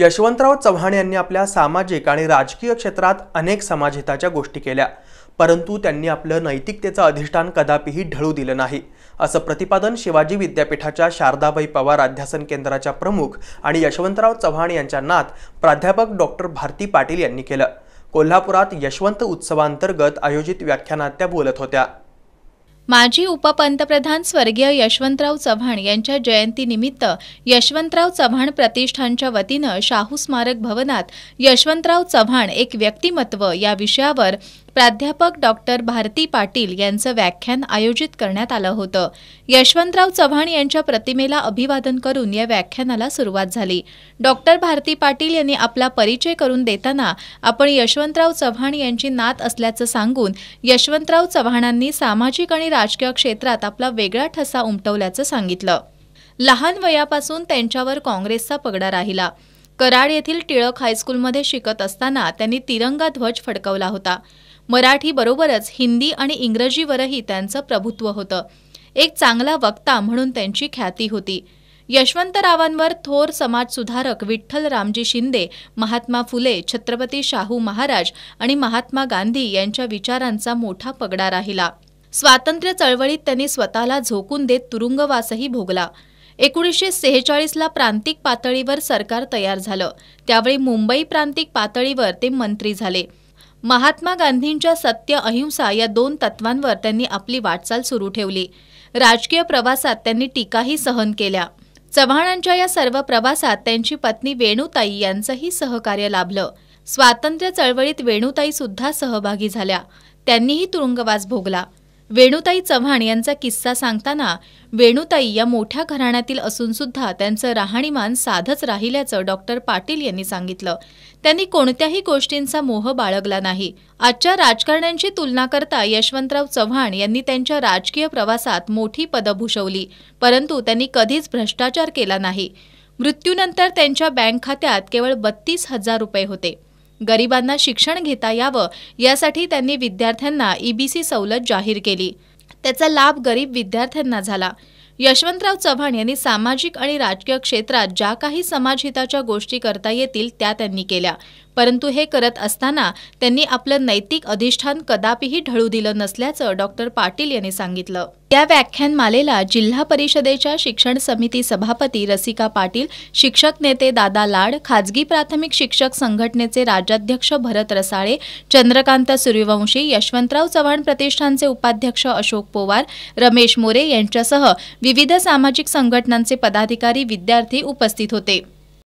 यशवंतराव चव्हाण यांनी आपल्या सामाजिक आणि राजकीय क्षेत्रात अनेक समाजहिताच्या गोष्टी केल्या परंतु त्यांनी आपलं नैतिकतेचं अधिष्ठान कदापिही ढळू दिलं नाही असं प्रतिपादन शिवाजी विद्यापीठाच्या शारदाबाई पवार अध्यासन केंद्राच्या प्रमुख आणि यशवंतराव चव्हाण यांच्या नात प्राध्यापक डॉक्टर भारती पाटील यांनी केलं कोल्हापुरात यशवंत उत्सवांतर्गत आयोजित व्याख्यानात त्या बोलत होत्या माजी उपपंतप्रधान स्वर्गीय यशवंतराव चव्हाण यांच्या जयंतीनिमित्त यशवंतराव चव्हाण प्रतिष्ठानच्या वतीनं शाहू स्मारक भवनात यशवंतराव चव्हाण एक व्यक्तिमत्व या विषयावर प्राध्यापक डॉक्टर भारती पाटील यांचं व्याख्यान आयोजित करण्यात आलं होतं यशवंतराव चव्हाण यांच्या प्रतिमेला अभिवादन करून या व्याख्यानाला सुरुवात झाली डॉक्टर भारती पाटील यांनी आपला परिचय करून देताना आपण यशवंतराव चव्हाण यांची नात असल्याचं सांगून यशवंतराव चव्हाणांनी सामाजिक आणि राजकीय क्षेत्रात आपला वेगळा ठसा उमटवल्याचं सांगितलं लहान वयापासून त्यांच्यावर काँग्रेसचा पगडा राहिला कराड येथील टिळक हायस्कूलमध्ये शिकत असताना त्यांनी तिरंगा ध्वज फडकवला होता मराठी बरोबरच हिंदी आणि इंग्रजीवरही त्यांचं प्रभुत्व होतं एक चांगला वक्ता म्हणून त्यांची ख्याती होती यशवंतरावांवर थोर समाजसुधारक विठ्ठल रामजी शिंदे महात्मा फुले छत्रपती शाहू महाराज आणि महात्मा गांधी यांच्या विचारांचा मोठा पगडा राहिला स्वातंत्र्य चळवळीत त्यांनी स्वतःला झोकून देत तुरुंगवासही भोगला एकोणीसशे सेहेचाळीसला प्रांतिक पातळीवर सरकार तयार झालं त्यावेळी मुंबई प्रांतिक पातळीवर ते मंत्री झाले महात्मा गांधींच्या सत्य अहिंसा या दोन तत्वांवर त्यांनी आपली वाटचाल सुरू ठेवली राजकीय प्रवासात त्यांनी टीकाही सहन केल्या चव्हाणांच्या या सर्व प्रवासात त्यांची पत्नी वेणुताई यांचंही सहकार्य लाभलं स्वातंत्र्य चळवळीत वेणुताई सुद्धा सहभागी झाल्या त्यांनीही तुरुंगवास भोगला वेणुताई चव्हाण यांचा किस्सा सांगताना वेणुताई या मोठ्या घराण्यातील असून सुद्धा त्यांचं राहणीमान साधच राहिल्याचं डॉक्टर पाटील यांनी सांगितलं त्यांनी कोणत्याही गोष्टींचा मोह बाळगला नाही आजच्या राजकारण्यांची तुलना करता यशवंतराव चव्हाण यांनी त्यांच्या राजकीय प्रवासात मोठी पदं भूषवली परंतु त्यांनी कधीच भ्रष्टाचार केला नाही मृत्यूनंतर त्यांच्या बँक खात्यात केवळ बत्तीस हजार रुपये होते गरिबांना शिक्षण घेता यावं यासाठी त्यांनी विद्यार्थ्यांना ईबीसी e सवलत जाहीर केली त्याचा लाभ गरीब विद्यार्थ्यांना झाला यशवंतराव चव्हाण यांनी सामाजिक आणि राजकीय क्षेत्रात ज्या काही समाजहिताच्या गोष्टी करता येतील त्या त्यांनी केल्या परंतु हे करत असताना त्यांनी आपलं नैतिक अधिष्ठान कदापिही ढळू दिलं नसल्याचं डॉक्टर पाटील यांनी सांगितलं या व्याख्यानमालेला जिल्हा परिषदेच्या शिक्षण समिती सभापती रसिका पाटील शिक्षक नेते दादा लाड खाजगी प्राथमिक शिक्षक संघटनेचे राज्याध्यक्ष भरत रसाळे चंद्रकांत सूर्यवंशी यशवंतराव चव्हाण प्रतिष्ठानचे उपाध्यक्ष अशोक पोवार रमेश मोरे यांच्यासह विविध सामाजिक संघटनांचे पदाधिकारी विद्यार्थी उपस्थित होते